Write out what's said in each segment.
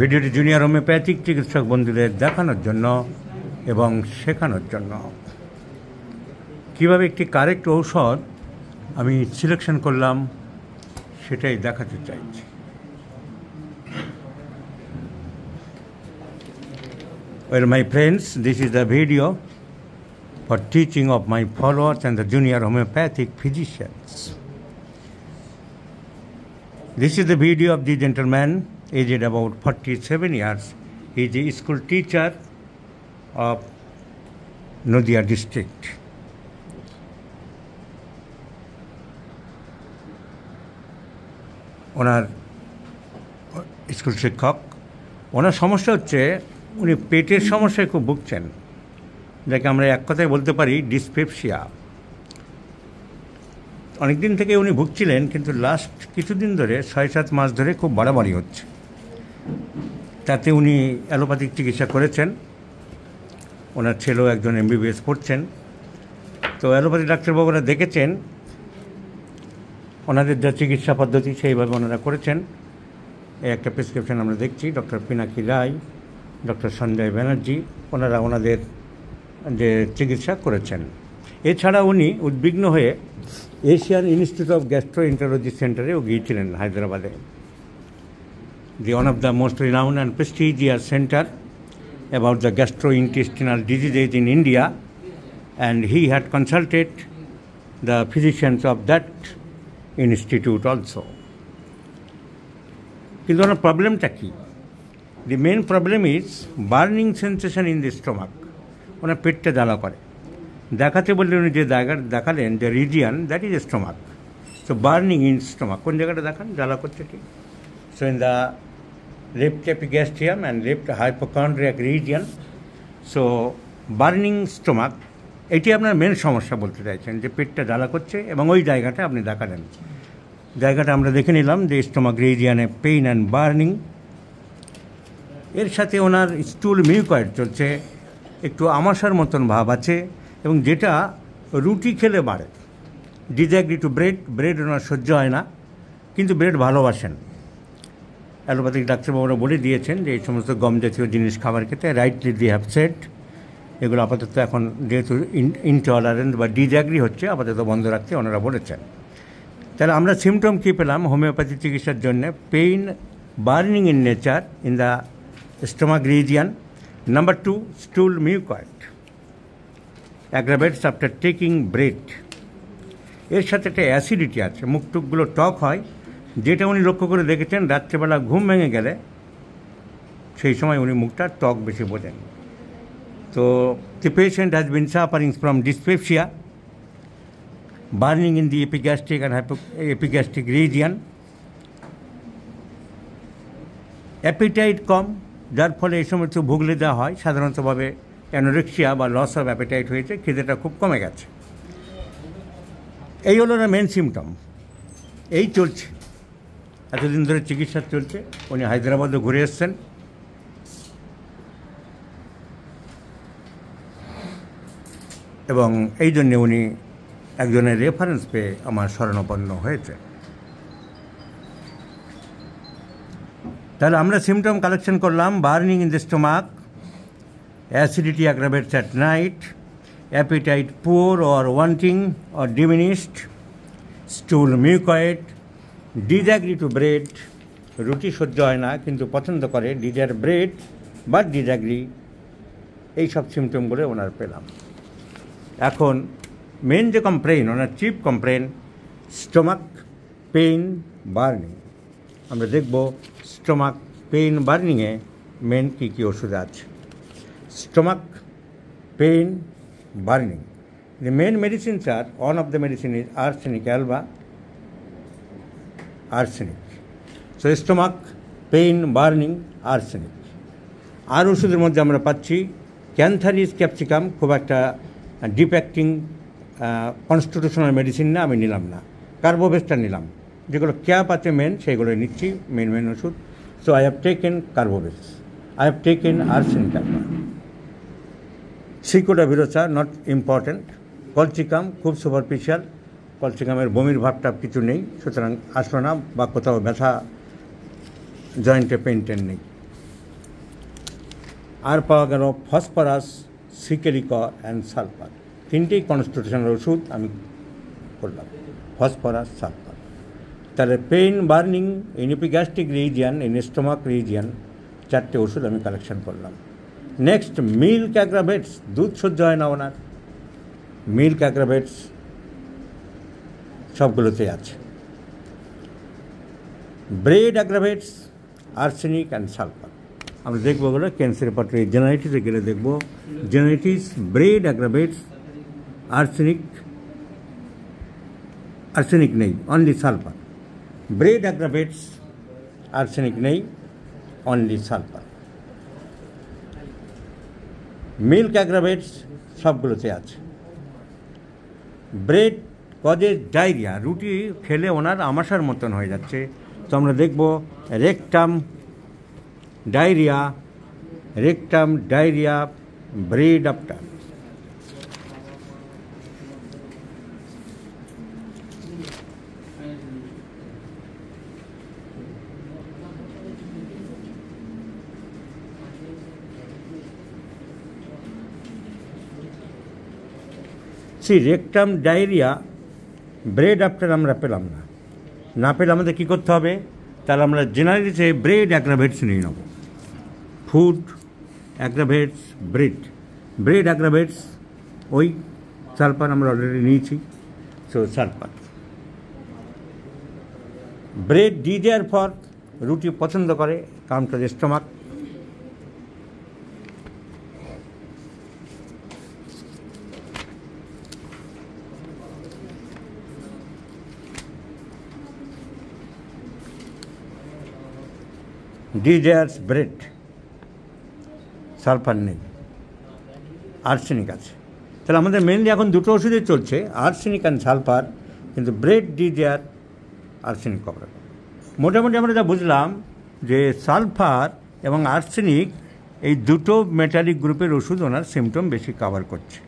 ভিডিওটি junior homeopathic চিকিৎসক বন্ধুদের দেখানোর জন্য এবং শেখানোর জন্য কিভাবে একটি কারেক্ট ঔষধ আমি সিলেকশন করলাম সেটাই দেখাতে চাইছি well my friends this is the video for teaching of my followers and the junior homeopathic physician This is the video of the gentleman, aged about 47 years. He is a school teacher of Nodia district. ওনার school শিক্ষক ওনার সমস্যা হচ্ছে উনি পেটের সমস্যায় খুব ভুগছেন যাকে আমরা এক কথায় বলতে পারি ডিসপেপসিয়া অনেক দিন থেকে উনি ভুগছিলেন কিন্তু লাস্ট কিছুদিন ধরে ছয় সাত মাস ধরে খুব বাড়াবাড়ি হচ্ছে তাতে উনি অ্যালোপ্যাথিক চিকিৎসা করেছেন ওনার ছেলেও একজন এমবিবিএস পড়ছেন তো অ্যালোপ্যাথি ডাক্তারবাবুরা দেখেছেন ওনাদের যা চিকিৎসা পদ্ধতি সেইভাবে ওনারা করেছেন এই একটা প্রেসক্রিপশন আমরা দেখছি ডক্টর পিনাকি রায় ডক্টর সঞ্জয় ব্যানার্জি ওনারা ওনাদের যে চিকিৎসা করেছেন এছাড়া উনি উদ্বিগ্ন হয়ে এশিয়ান ইনস্টিটিউট অফ সেন্টারে সেন্টারেও গিয়েছিলেন হায়দ্রাবাদে the one of the most renowned and prestigious centre about the intestinal diseases in India and he had consulted the physicians of that institute also কিন্তু ওনার প্রবলেমটা কী the main problem is burning sensation in the stomach ওনার পেটটা জ্বালা করে দেখাতে বললে উনি যে জায়গাটা দেখালেন যে region that is stomach so burning in stomach কোন জায়গাটা দেখান জ্বালা করছে ঠিক so in the left epigastrium and left hypochondriac region so burning stomach এটি আপনার মেন সমস্যা বলতে চাইছেন যে পেটটা জ্বালা করছে এবং ওই জায়গাটা আপনি দেখালেন জায়গাটা আমরা দেখে নিলাম যে স্টোমাক রিজিয়ানে পেইন অ্যান্ড বার্নিং এর সাথে ওনার স্টুল মিউকয়েড চলছে একটু আমাশার মতন ভাব আছে এবং যেটা রুটি খেলে বাড়ে ডিজাগ্রি টু ব্রেড ব্রেড ওনার সহ্য হয় না কিন্তু ব্রেড ভালোবাসেন অ্যালোপ্যাথিক ডাক্তারবাবুরা বলে দিয়েছেন যে এই সমস্ত গম জাতীয় জিনিস খাবার খেতে রাইটলি দি হ্যাভ সেট এগুলো আপাতত এখন যেহেতু ইনটলারেন্স বা ডিজাগ্রি হচ্ছে আপাতত বন্ধ রাখতে ওনারা বলেছেন তাহলে আমরা সিমটম কী পেলাম হোমিওপ্যাথি চিকিৎসার জন্য pain burning in nature in the stomach region number two stool mucoid aggravates after taking bread এর সাথে একটা অ্যাসিডিটি আছে মুখটুকগুলো টক হয় যেটা উনি লক্ষ্য করে দেখেছেন রাত্রেবেলা ঘুম ভেঙে গেলে সেই সময় উনি মুখটা টক বেশি বোঝেন তো the patient has been suffering from dyspepsia in the epigastric and hypo epigastric region appetite কম যার ফলে এই সময় একটু ভুগলে দেওয়া হয় সাধারণতভাবে অ্যানোরিক্সিয়া বা লস অফ অ্যাপেটাইট হয়েছে খিদেটা খুব কমে গেছে এই হলো না মেন সিমটম এই চলছে এতদিন ধরে চিকিৎসা চলছে উনি হায়দ্রাবাদে ঘুরে এসছেন এবং এই জন্যে উনি একজনের রেফারেন্স পেয়ে আমার স্মরণাপন্ন হয়েছে তাহলে আমরা সিমটম কালেকশন করলাম burning in the stomach acidity aggravates at night, appetite poor or wanting or diminished, stool mucoid, disagree to bread, রুটি সহ্য হয় না কিন্তু পছন্দ করে ডিজার ব্রেড বা ডিজাগ্রি এই সব সিমটমগুলো ওনার পেলাম এখন মেন যে কমপ্লেন ওনার chief complain stomach pain burning আমরা দেখব স্টোমাক পেইন বার্নিংয়ে মেন কী কী ওষুধ আছে stomach pain, burning. The main medicines are one of the medicine is arsenic alba, arsenic. So stomach pain, burning, arsenic. আর ওষুধের মধ্যে আমরা পাচ্ছি ক্যান্থারিস ক্যাপসিকাম খুব একটা ডিপ কনস্টিটিউশনাল মেডিসিন না আমি নিলাম না কার্বোভেস্টটা নিলাম যেগুলো ক্যাপ আছে মেন সেগুলো নিচ্ছি মেন মেন ওষুধ so I have taken carbo veg I have taken arsenic cicuta virosa not important colchicum খুব সুপারফিশিয়াল কলচিকামের বমির ভাবটা কিছু নেই সুতরাং আসলো না বা কোথাও ব্যথা জয়েন্টে পেইনটেন নেই আর পাওয়া গেল ফসফরাস সিকেরিক অ্যান্ড সালফার তিনটেই কনস্টিটিউশনের ওষুধ আমি করলাম ফসফরাস সালফার তাহলে pain burning in epigastric region in stomach region চারটে ওষুধ আমি কালেকশন করলাম নেক্সট মিল্ক অ্যাগ্রাভেটস দুধ সহ্য হয় না ওনার মিল্ক অ্যাগ্রাভেটস সবগুলোতে আছে bread aggravates arsenic and sulphur আমরা দেখবো ওগুলো ক্যান্সারের পাত্রে জেনারেটিসে গেলে দেখব generalities bread aggravates arsenic arsenic নেই only sulphur bread aggravates arsenic নেই অনলি সালফার মিল্ক অ্যাগ্রাভেটস সবগুলোতে আছে ব্রেড কজে ডায়রিয়া রুটি খেলে ওনার আমাশার মতন হয়ে যাচ্ছে তো আমরা দেখব rectum diarrhoea rectum diarrhoea bread after সেই রেকটাম ডায়রিয়া ব্রেড আফটার আমরা পেলাম না না পেলে আমাদের কী করতে হবে তাহলে আমরা জেনারেলি সে ব্রেড অ্যাগ্রাভেটস নিয়ে নেব food aggravates bread bread aggravates ওই সালপার আমরা অলরেডি নিয়েছি so sulphur bread desire for রুটি পছন্দ করে counter stomach desires bread sulphur নেই আর্সেনিক আছে তাহলে আমাদের মেনলি এখন দুটো ওষুধে চলছে আর্সেনিক অ্যান্ড সালফার কিন্তু ব্রেড ডিজায়ার আর্সেনিক কবরা মোটামুটি আমরা যা বুঝলাম যে সালফার এবং আর্সেনিক এই দুটো মেটালিক গ্রুপের ওষুধ ওনার সিমটম বেশি কাভার করছে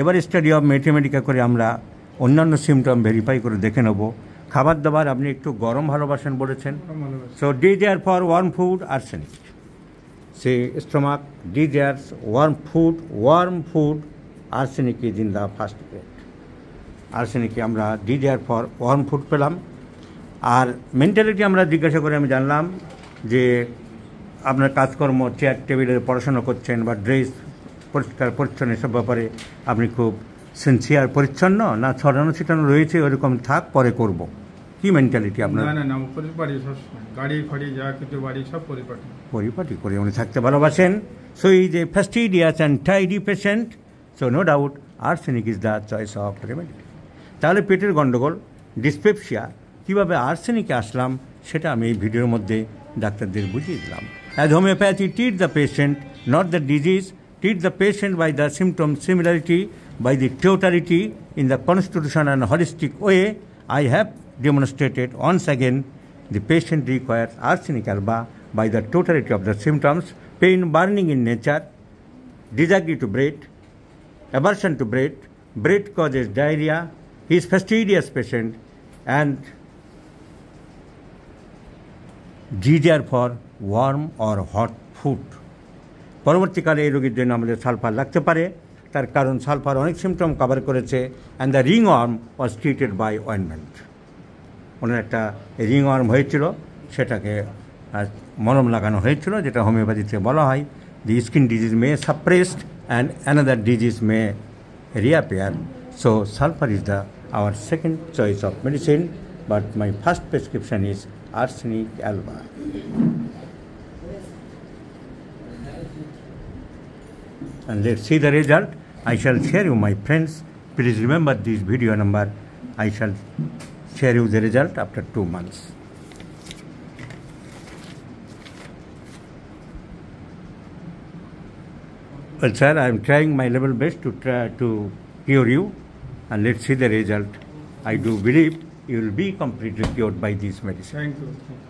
এবার স্টাডি অফ ম্যাথেমেটিকা করে আমরা অন্যান্য সিমটম ভেরিফাই করে দেখে নেবো খাবার দাবার আপনি একটু গরম ভালোবাসেন বলেছেন so desire for warm food arsenic সে stomach desires warm food warm food arsenic is in the first plate আর্সেনিকে আমরা desire for warm food পেলাম আর মেন্টালিটি আমরা জিজ্ঞাসা করে আমি জানলাম যে আপনার কাজকর্ম চেয়ার টেবিলে পড়াশোনা করছেন বা ড্রেস পরিষ্কার পরিচ্ছন্ন এসব ব্যাপারে আপনি খুব সিনসিয়ার পরিচ্ছন্ন না ছড়ানো ছিটানো রয়েছে ওরকম থাক পরে করব কি মেন্টালিটি আপনার না না পরিপাটি গাড়ি ফাড়ি যা কিছু বাড়ি সব পরিপাটি পরিপাটি করে উনি থাকতে ভালোবাসেন so is a fastidious and tidy patient so no doubt arsenic is the choice of remedy তাহলে পেটের গণ্ডগোল ডিসপেপসিয়া কীভাবে আর্সেনিকে আসলাম সেটা আমি এই ভিডিওর মধ্যে ডাক্তারদের বুঝিয়ে দিলাম as homeopathy treat the patient not the disease treat the patient by the symptom similarity by the totality in the constitution and holistic way, I have demonstrated once again the patient requires arsenic alba by the totality of the symptoms, pain burning in nature, disagree to breath, aversion to breath, breath causes diarrhea, he is fastidious patient and desire for warm or hot food. পরবর্তীকালে এই রোগীর জন্য আমাদের sulphur লাগতে পারে তার কারণ sulphur অনেক সিমটম কভার করেছে and the ringworm was treated by ointment ওনার একটা রিং অর্ম হয়েছিল সেটাকে মলম লাগানো হয়েছিল যেটা হোমিওপ্যাথিতে বলা হয় the skin disease may suppressed and another disease may reappear so sulphur is the our second choice of medicine but my first prescription is arsenic alba and let's see the result. I shall share you my friends. Please remember this video number. I shall share you the result after two months. Well, sir, I am trying my level best to try to cure you and let's see the result. I do believe you will be completely cured by this medicine. Thank you.